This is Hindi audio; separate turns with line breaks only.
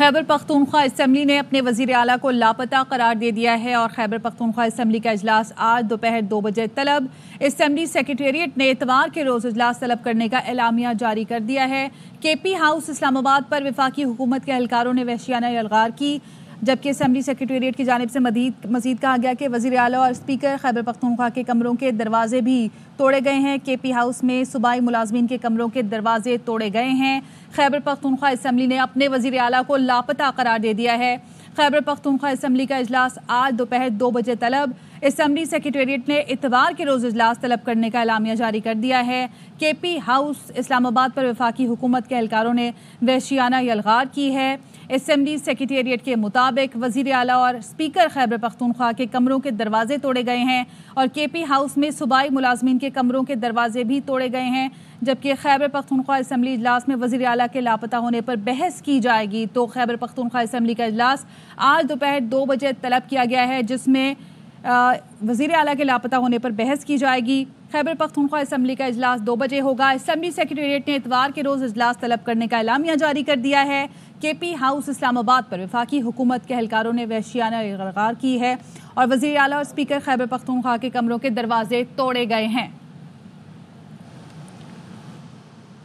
खैबर पख्तूनख्वा इसम्बली ने अपने वजीर अला को लापता करार दे दिया है और खैबर पख्तूनख्वा इसम्बली का अजलास आज दोपहर दो बजे तलब इसम्बली सेक्रटेरियट ने इतवार के रोज़ अजलास तलब करने का एलामिया जारी कर दिया है के पी हाउस इस्लामाबाद पर विफाकी हुकूमत के एहलकारों ने वहशियाना यलगार की जबकि असम्बली सेक्रेटेरिएट की जानब से मदीद मजीद कहा गया कि वजी अल और स्पीकर खैबर पख्तनख्वा के कमरों के दरवाजे भी तोड़े गए हैं के पी हाउस में सूबाई मुलाजमीन के कमरों के दरवाजे तोड़े गए हैं खैबर पख्तनख्वा इसम्बली ने अपने वजी अल को लापता करार दे दिया है खैबर पख्तनख्वा इसम्बली का अजलास आज दोपहर दो बजे तलब असम्बली सेक्रेटेरिएट ने इतवार के रोज़ अजलास तलब करने का एलामिया जारी कर दिया है के पी हाउस इस्लामाबाद पर वफाकी हुकूमत के एहलकारों ने वहशियाना यलगार की है असम्बली सेक्रेटेरिएट के मुताबिक वजीर अला और स्पीकर खैबर पख्तूनख्वा के कमरों के दरवाजे तोड़े गए हैं और के पी हाउस में सूबाई मुलाजमीन के कमरों के दरवाजे भी तोड़े गए हैं जबकि खैबर पख्तूनख्वा इसम्बली इजलास में वजी अला के लापता होने पर बहस की जाएगी तो खैबर पख्तूनख्वा इसम्बली का अजलास आज दोपहर दो बजे तलब किया गया है जिसमें वजीर अला के लापता होने पर बहस की जाएगी खैबर पख्तनख्वा इसम्बली का अजलास दो बजे होगा इसम्बली सेक्रटेट ने इतवार के रोज़ अजलास तलब करने का एलामिया जारी कर दिया है के पी हाउस इस्लामाबाद पर वफाकी हुकूमत के अहलकारों ने वहशियाना की है और वजी अला और स्पीकर खैबर पख्तनख्वा के कमरों के दरवाजे तोड़े गए हैं